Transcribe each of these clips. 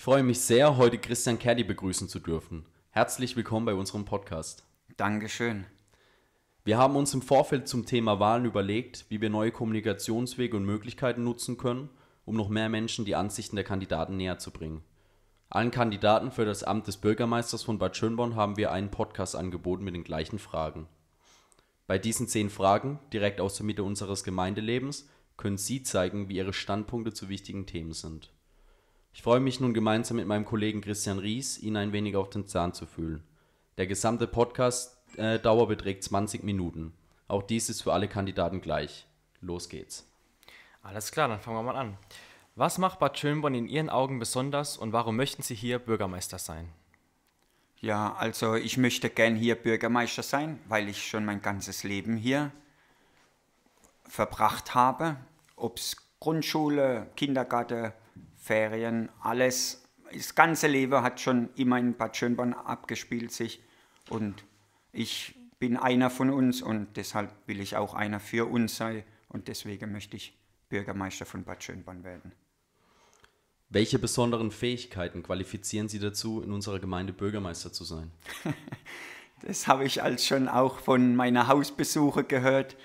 Ich freue mich sehr, heute Christian Kerdi begrüßen zu dürfen. Herzlich willkommen bei unserem Podcast. Dankeschön. Wir haben uns im Vorfeld zum Thema Wahlen überlegt, wie wir neue Kommunikationswege und Möglichkeiten nutzen können, um noch mehr Menschen die Ansichten der Kandidaten näher zu bringen. Allen Kandidaten für das Amt des Bürgermeisters von Bad Schönborn haben wir einen Podcast angeboten mit den gleichen Fragen. Bei diesen zehn Fragen, direkt aus der Mitte unseres Gemeindelebens, können Sie zeigen, wie Ihre Standpunkte zu wichtigen Themen sind. Ich freue mich nun gemeinsam mit meinem Kollegen Christian Ries, ihn ein wenig auf den Zahn zu fühlen. Der gesamte Podcast-Dauer äh, beträgt 20 Minuten. Auch dies ist für alle Kandidaten gleich. Los geht's. Alles klar, dann fangen wir mal an. Was macht Bad Schönborn in Ihren Augen besonders und warum möchten Sie hier Bürgermeister sein? Ja, also ich möchte gern hier Bürgermeister sein, weil ich schon mein ganzes Leben hier verbracht habe. Ob es Grundschule, Kindergarten, Ferien, alles. Das ganze Leben hat schon immer in Bad Schönborn abgespielt sich. Und ich bin einer von uns und deshalb will ich auch einer für uns sein. Und deswegen möchte ich Bürgermeister von Bad Schönborn werden. Welche besonderen Fähigkeiten qualifizieren Sie dazu, in unserer Gemeinde Bürgermeister zu sein? das habe ich als schon auch von meiner Hausbesuche gehört.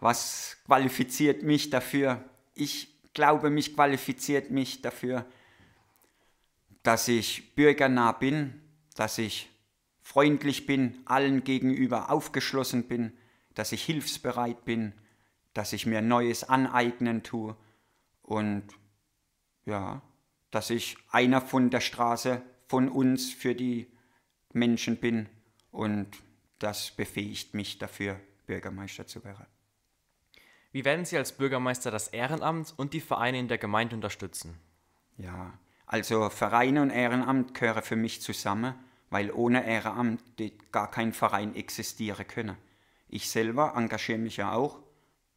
Was qualifiziert mich dafür? Ich glaube, mich qualifiziert mich dafür, dass ich bürgernah bin, dass ich freundlich bin, allen gegenüber aufgeschlossen bin, dass ich hilfsbereit bin, dass ich mir Neues aneignen tue und ja, dass ich einer von der Straße von uns für die Menschen bin und das befähigt mich dafür, Bürgermeister zu werden. Wie werden Sie als Bürgermeister das Ehrenamt und die Vereine in der Gemeinde unterstützen? Ja, also Vereine und Ehrenamt gehören für mich zusammen, weil ohne Ehrenamt gar kein Verein existieren könne. Ich selber engagiere mich ja auch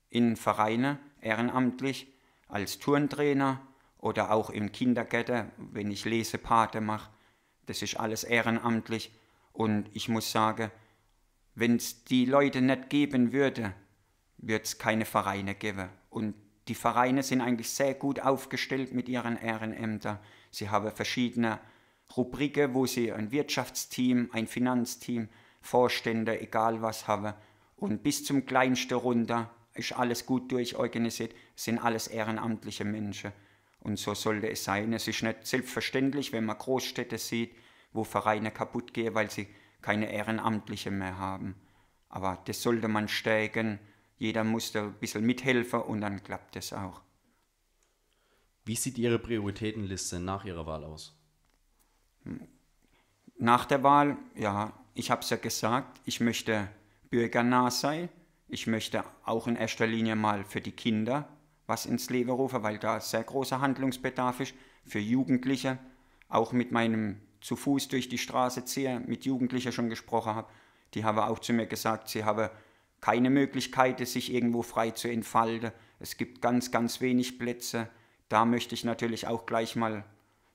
in Vereine ehrenamtlich als Turntrainer oder auch im Kindergärten, wenn ich Lesepate mache. Das ist alles ehrenamtlich und ich muss sagen, wenn es die Leute nicht geben würde, wird es keine Vereine geben. Und die Vereine sind eigentlich sehr gut aufgestellt mit ihren Ehrenämtern. Sie haben verschiedene Rubriken, wo sie ein Wirtschaftsteam, ein Finanzteam, Vorstände, egal was haben. Und bis zum kleinsten runter ist alles gut durchorganisiert, sind alles ehrenamtliche Menschen. Und so sollte es sein. Es ist nicht selbstverständlich, wenn man Großstädte sieht, wo Vereine kaputt gehen, weil sie keine Ehrenamtlichen mehr haben. Aber das sollte man stärken jeder musste ein bisschen mithelfen und dann klappt es auch. Wie sieht Ihre Prioritätenliste nach Ihrer Wahl aus? Nach der Wahl, ja, ich habe es ja gesagt, ich möchte bürgernah sein. Ich möchte auch in erster Linie mal für die Kinder was ins Leben rufen, weil da sehr großer Handlungsbedarf ist. Für Jugendliche, auch mit meinem zu Fuß durch die Straße ziehe, mit Jugendlichen schon gesprochen habe, die haben auch zu mir gesagt, sie haben keine Möglichkeit ist, sich irgendwo frei zu entfalten. Es gibt ganz, ganz wenig Plätze. Da möchte ich natürlich auch gleich mal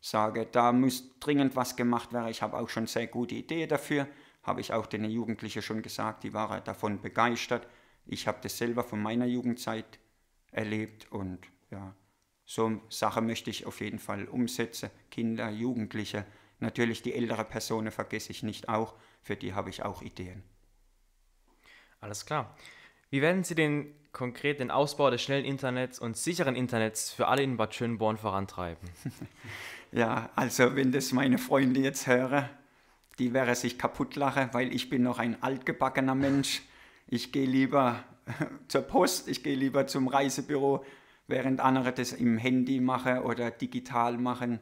sagen, da muss dringend was gemacht werden. Ich habe auch schon sehr gute Ideen dafür, habe ich auch den Jugendlichen schon gesagt, die waren davon begeistert. Ich habe das selber von meiner Jugendzeit erlebt und ja, so Sache möchte ich auf jeden Fall umsetzen. Kinder, Jugendliche, natürlich die ältere Personen vergesse ich nicht auch, für die habe ich auch Ideen. Alles klar. Wie werden Sie den konkret den Ausbau des schnellen Internets und sicheren Internets für alle in Bad Schönborn vorantreiben? Ja, also wenn das meine Freunde jetzt hören, die wäre sich kaputt lachen, weil ich bin noch ein altgebackener Mensch. Ich gehe lieber zur Post, ich gehe lieber zum Reisebüro, während andere das im Handy machen oder digital machen.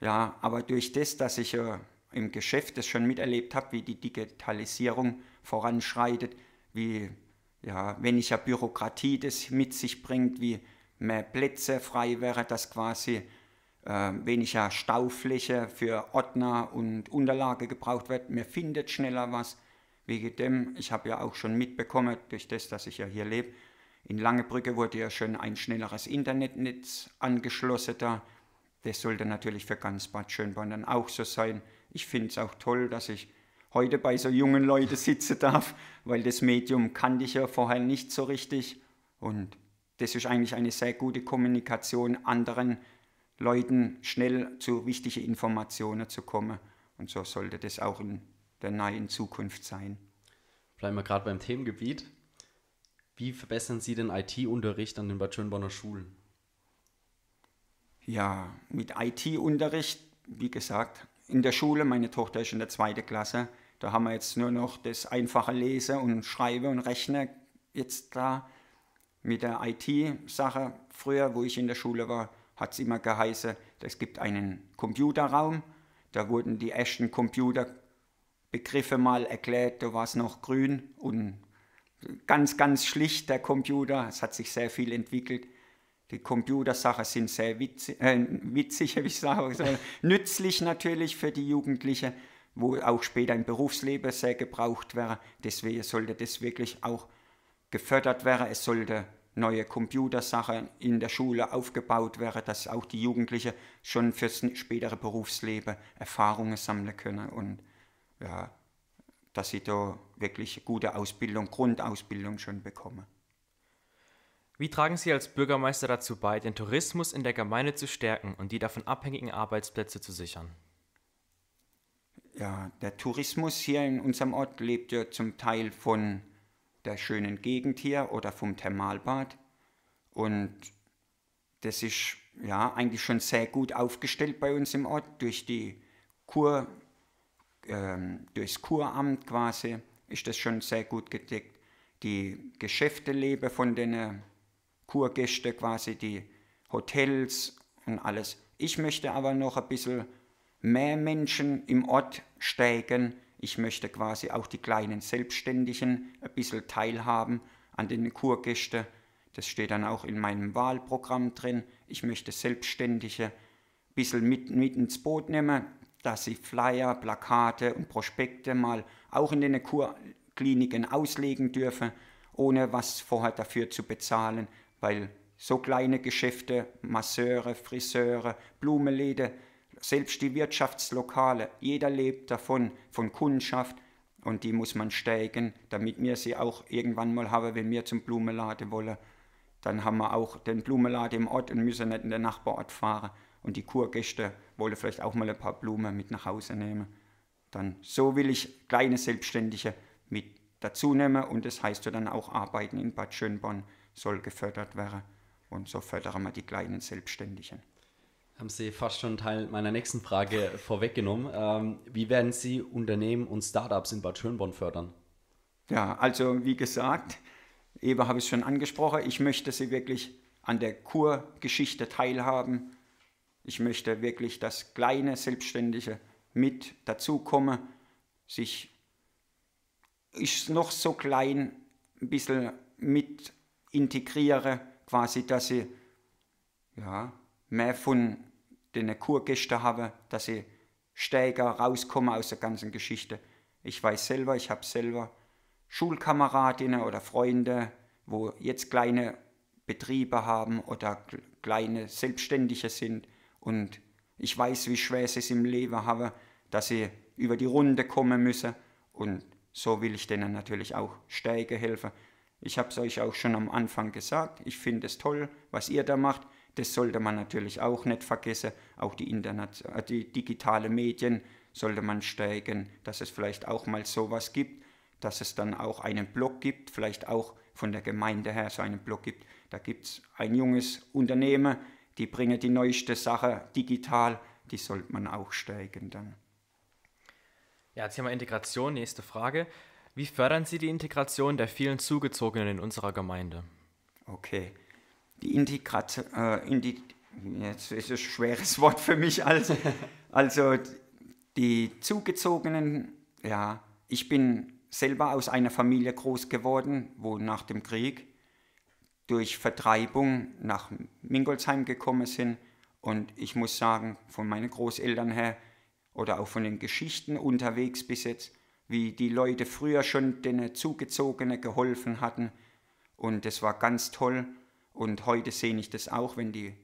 Ja, aber durch das, dass ich ja äh, im Geschäft das schon miterlebt habe, wie die Digitalisierung voranschreitet, wie ja, weniger Bürokratie das mit sich bringt, wie mehr Plätze frei wäre, dass quasi äh, weniger Staufläche für Ordner und Unterlage gebraucht wird. Man findet schneller was. Wegen dem, ich habe ja auch schon mitbekommen, durch das, dass ich ja hier lebe, in Langebrücke wurde ja schon ein schnelleres Internetnetz angeschlossen da. Das sollte natürlich für ganz Bad Schönborn dann auch so sein ich finde es auch toll, dass ich heute bei so jungen Leuten sitzen darf, weil das Medium kannte ich ja vorher nicht so richtig. Und das ist eigentlich eine sehr gute Kommunikation, anderen Leuten schnell zu wichtigen Informationen zu kommen. Und so sollte das auch in der nahen Zukunft sein. Bleiben wir gerade beim Themengebiet. Wie verbessern Sie den IT-Unterricht an den Bad Schönborner Schulen? Ja, mit IT-Unterricht, wie gesagt, in der Schule, meine Tochter ist in der zweiten Klasse, da haben wir jetzt nur noch das einfache Lesen und Schreiben und Rechnen jetzt da. Mit der IT-Sache früher, wo ich in der Schule war, hat es immer geheißen, es gibt einen Computerraum. Da wurden die ersten Computerbegriffe mal erklärt. Da war es noch grün und ganz, ganz schlicht der Computer. Es hat sich sehr viel entwickelt die Computersachen sind sehr witzig, äh, witzig ich sagen, nützlich natürlich für die Jugendlichen, wo auch später im Berufsleben sehr gebraucht wäre. Deswegen sollte das wirklich auch gefördert werden. Es sollte neue Computersachen in der Schule aufgebaut werden, dass auch die Jugendlichen schon fürs spätere Berufsleben Erfahrungen sammeln können und ja, dass sie da wirklich gute Ausbildung, Grundausbildung schon bekommen. Wie tragen Sie als Bürgermeister dazu bei, den Tourismus in der Gemeinde zu stärken und die davon abhängigen Arbeitsplätze zu sichern? Ja, der Tourismus hier in unserem Ort lebt ja zum Teil von der schönen Gegend hier oder vom Thermalbad. Und das ist ja eigentlich schon sehr gut aufgestellt bei uns im Ort durch die Kur, ähm, durchs Kuramt quasi ist das schon sehr gut gedeckt. Die Geschäfte leben von den Kurgäste quasi, die Hotels und alles. Ich möchte aber noch ein bisschen mehr Menschen im Ort steigen. Ich möchte quasi auch die kleinen Selbstständigen ein bisschen teilhaben an den Kurgästen. Das steht dann auch in meinem Wahlprogramm drin. Ich möchte Selbstständige ein bisschen mit, mit ins Boot nehmen, dass sie Flyer, Plakate und Prospekte mal auch in den Kurkliniken auslegen dürfen, ohne was vorher dafür zu bezahlen weil so kleine Geschäfte, Masseure, Friseure, Blumenläden, selbst die Wirtschaftslokale, jeder lebt davon, von Kundschaft und die muss man steigen, damit wir sie auch irgendwann mal haben, wenn wir zum Blumenladen wollen. Dann haben wir auch den Blumenladen im Ort und müssen nicht in den Nachbarort fahren. Und die Kurgäste wollen vielleicht auch mal ein paar Blumen mit nach Hause nehmen. Dann so will ich kleine Selbstständige mit dazu nehmen und das heißt ja dann auch arbeiten in Bad Schönborn soll gefördert werden. Und so fördern wir die kleinen Selbstständigen. Haben Sie fast schon einen Teil meiner nächsten Frage vorweggenommen. Ähm, wie werden Sie Unternehmen und Startups in Bad Schönborn fördern? Ja, also wie gesagt, Eva habe ich es schon angesprochen, ich möchte Sie wirklich an der Kurgeschichte teilhaben. Ich möchte wirklich, dass kleine Selbstständige mit dazukommen, sich ist noch so klein ein bisschen mit integriere, quasi, dass ich ja, mehr von den Kurgästen habe, dass ich stärker rauskomme aus der ganzen Geschichte. Ich weiß selber, ich habe selber Schulkameradinnen oder Freunde, wo jetzt kleine Betriebe haben oder kleine Selbstständige sind und ich weiß, wie schwer sie es im Leben haben, dass sie über die Runde kommen müssen und so will ich denen natürlich auch stärker helfen, ich habe es euch auch schon am Anfang gesagt, ich finde es toll, was ihr da macht. Das sollte man natürlich auch nicht vergessen. Auch die, Internet, äh, die digitale Medien sollte man steigen, dass es vielleicht auch mal sowas gibt, dass es dann auch einen Blog gibt, vielleicht auch von der Gemeinde her so einen Blog gibt. Da gibt es ein junges Unternehmen, die bringen die neueste Sache digital, die sollte man auch steigen dann. Ja, jetzt haben wir Integration, nächste Frage. Wie fördern Sie die Integration der vielen Zugezogenen in unserer Gemeinde? Okay. Die Integration, äh, jetzt ist es ein schweres Wort für mich, also, also die Zugezogenen, ja, ich bin selber aus einer Familie groß geworden, wo nach dem Krieg durch Vertreibung nach Mingolsheim gekommen sind. Und ich muss sagen, von meinen Großeltern her oder auch von den Geschichten unterwegs bis jetzt, wie die Leute früher schon den Zugezogenen geholfen hatten. Und das war ganz toll. Und heute sehe ich das auch, wenn die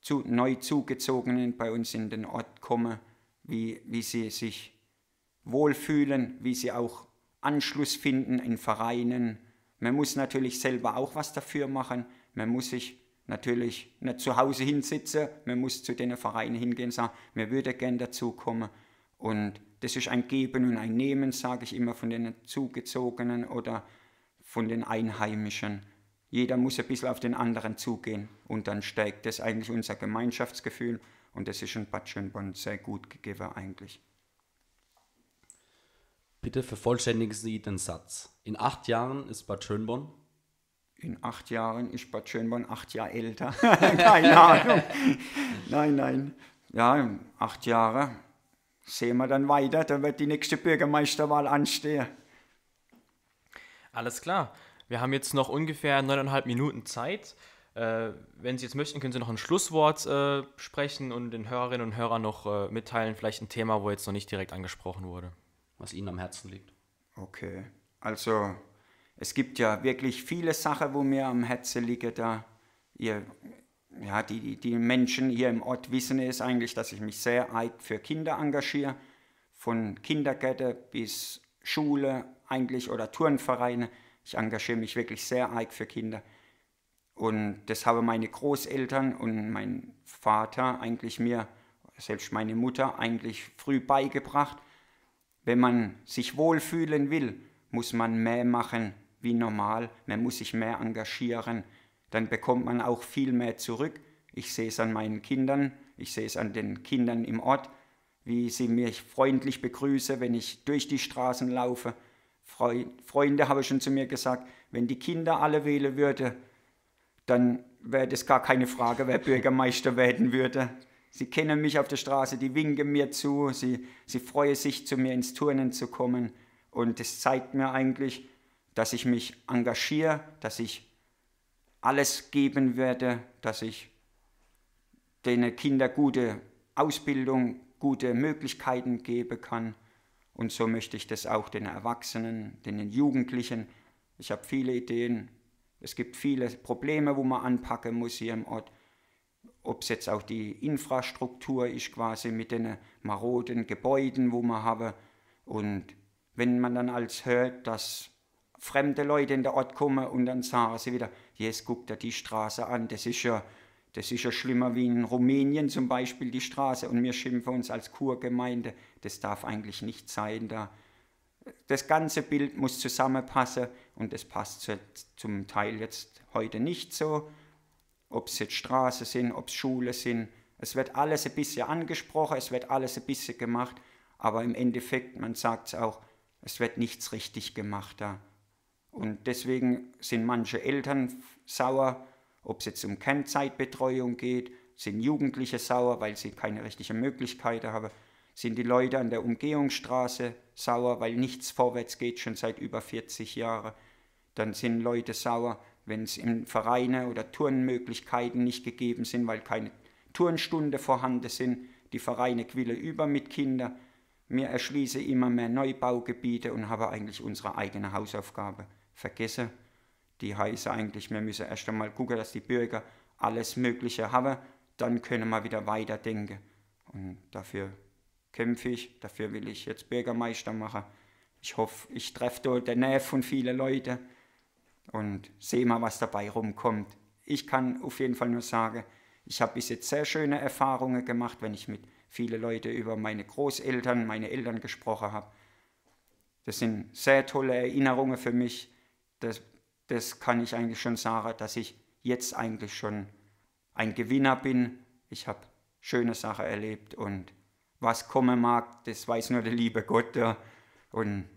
zu, neu zugezogenen bei uns in den Ort kommen, wie, wie sie sich wohlfühlen, wie sie auch Anschluss finden in Vereinen. Man muss natürlich selber auch was dafür machen. Man muss sich natürlich nicht zu Hause hinsitzen. Man muss zu den Vereinen hingehen und sagen, man würde gern dazukommen. Und das ist ein Geben und ein Nehmen, sage ich immer, von den Zugezogenen oder von den Einheimischen. Jeder muss ein bisschen auf den anderen zugehen und dann steigt das eigentlich unser Gemeinschaftsgefühl und das ist in Bad Schönborn sehr gut gegeben eigentlich. Bitte vervollständigen Sie den Satz. In acht Jahren ist Bad Schönborn in acht Jahren ist Bad Schönborn acht Jahre älter. Keine Ahnung. Nein, nein. Ja, acht Jahre sehen wir dann weiter, da wird die nächste Bürgermeisterwahl anstehen. Alles klar. Wir haben jetzt noch ungefähr neuneinhalb Minuten Zeit. Äh, wenn Sie jetzt möchten, können Sie noch ein Schlusswort äh, sprechen und den Hörerinnen und Hörern noch äh, mitteilen, vielleicht ein Thema, wo jetzt noch nicht direkt angesprochen wurde. Was Ihnen am Herzen liegt. Okay. Also, es gibt ja wirklich viele Sachen, wo mir am Herzen liegen da. Ihr, ja, die, die Menschen hier im Ort wissen es eigentlich, dass ich mich sehr arg für Kinder engagiere, von Kindergärte bis Schule eigentlich oder Turnvereine. Ich engagiere mich wirklich sehr arg für Kinder. Und das haben meine Großeltern und mein Vater eigentlich mir, selbst meine Mutter, eigentlich früh beigebracht. Wenn man sich wohlfühlen will, muss man mehr machen wie normal. Man muss sich mehr engagieren dann bekommt man auch viel mehr zurück. Ich sehe es an meinen Kindern, ich sehe es an den Kindern im Ort, wie sie mich freundlich begrüßen, wenn ich durch die Straßen laufe. Freunde habe schon zu mir gesagt, wenn die Kinder alle wählen würden, dann wäre das gar keine Frage, wer Bürgermeister werden würde. Sie kennen mich auf der Straße, die winken mir zu, sie, sie freuen sich, zu mir ins Turnen zu kommen. Und das zeigt mir eigentlich, dass ich mich engagiere, dass ich alles geben werde, dass ich den Kindern gute Ausbildung, gute Möglichkeiten geben kann. Und so möchte ich das auch den Erwachsenen, den Jugendlichen. Ich habe viele Ideen. Es gibt viele Probleme, wo man anpacken muss hier im Ort. Ob es jetzt auch die Infrastruktur ist, quasi mit den maroden Gebäuden, wo man habe. Und wenn man dann als hört, dass fremde Leute in der Ort kommen und dann sagen sie wieder, jetzt guckt er die Straße an, das ist ja, das ist ja schlimmer wie in Rumänien zum Beispiel die Straße und wir schimpfen uns als Kurgemeinde, das darf eigentlich nicht sein da. Das ganze Bild muss zusammenpassen und das passt zum Teil jetzt heute nicht so. Ob es jetzt Straße sind, ob es Schule sind, es wird alles ein bisschen angesprochen, es wird alles ein bisschen gemacht, aber im Endeffekt, man sagt es auch, es wird nichts richtig gemacht da. Und deswegen sind manche Eltern sauer, ob es jetzt um Kernzeitbetreuung geht, sind Jugendliche sauer, weil sie keine richtige Möglichkeit haben, sind die Leute an der Umgehungsstraße sauer, weil nichts vorwärts geht, schon seit über 40 Jahren. Dann sind Leute sauer, wenn es in Vereine oder Turnmöglichkeiten nicht gegeben sind, weil keine Turnstunde vorhanden sind. Die Vereine quillen über mit Kindern. Wir erschließen immer mehr Neubaugebiete und haben eigentlich unsere eigene Hausaufgabe vergessen. Die heißt eigentlich, wir müssen erst einmal gucken, dass die Bürger alles Mögliche haben, dann können wir wieder weiterdenken. Und dafür kämpfe ich, dafür will ich jetzt Bürgermeister machen. Ich hoffe, ich treffe dort den Nerv von vielen Leuten und sehe mal, was dabei rumkommt. Ich kann auf jeden Fall nur sagen, ich habe bis jetzt sehr schöne Erfahrungen gemacht, wenn ich mit vielen Leuten über meine Großeltern, meine Eltern gesprochen habe. Das sind sehr tolle Erinnerungen für mich, das, das kann ich eigentlich schon sagen, dass ich jetzt eigentlich schon ein Gewinner bin. Ich habe schöne Sachen erlebt und was kommen mag, das weiß nur der liebe Gott. Ja. Und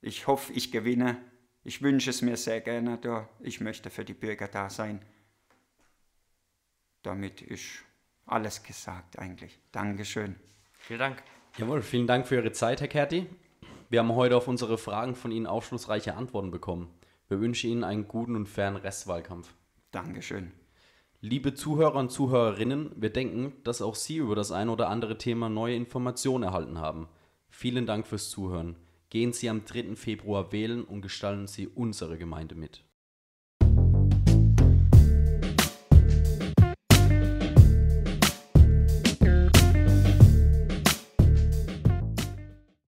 ich hoffe, ich gewinne. Ich wünsche es mir sehr gerne. Ja. Ich möchte für die Bürger da sein. Damit ist alles gesagt eigentlich. Dankeschön. Vielen Dank. Jawohl, vielen Dank für Ihre Zeit, Herr Kerti. Wir haben heute auf unsere Fragen von Ihnen aufschlussreiche Antworten bekommen. Wir wünschen Ihnen einen guten und fairen Restwahlkampf. Dankeschön. Liebe Zuhörer und Zuhörerinnen, wir denken, dass auch Sie über das ein oder andere Thema neue Informationen erhalten haben. Vielen Dank fürs Zuhören. Gehen Sie am 3. Februar wählen und gestalten Sie unsere Gemeinde mit.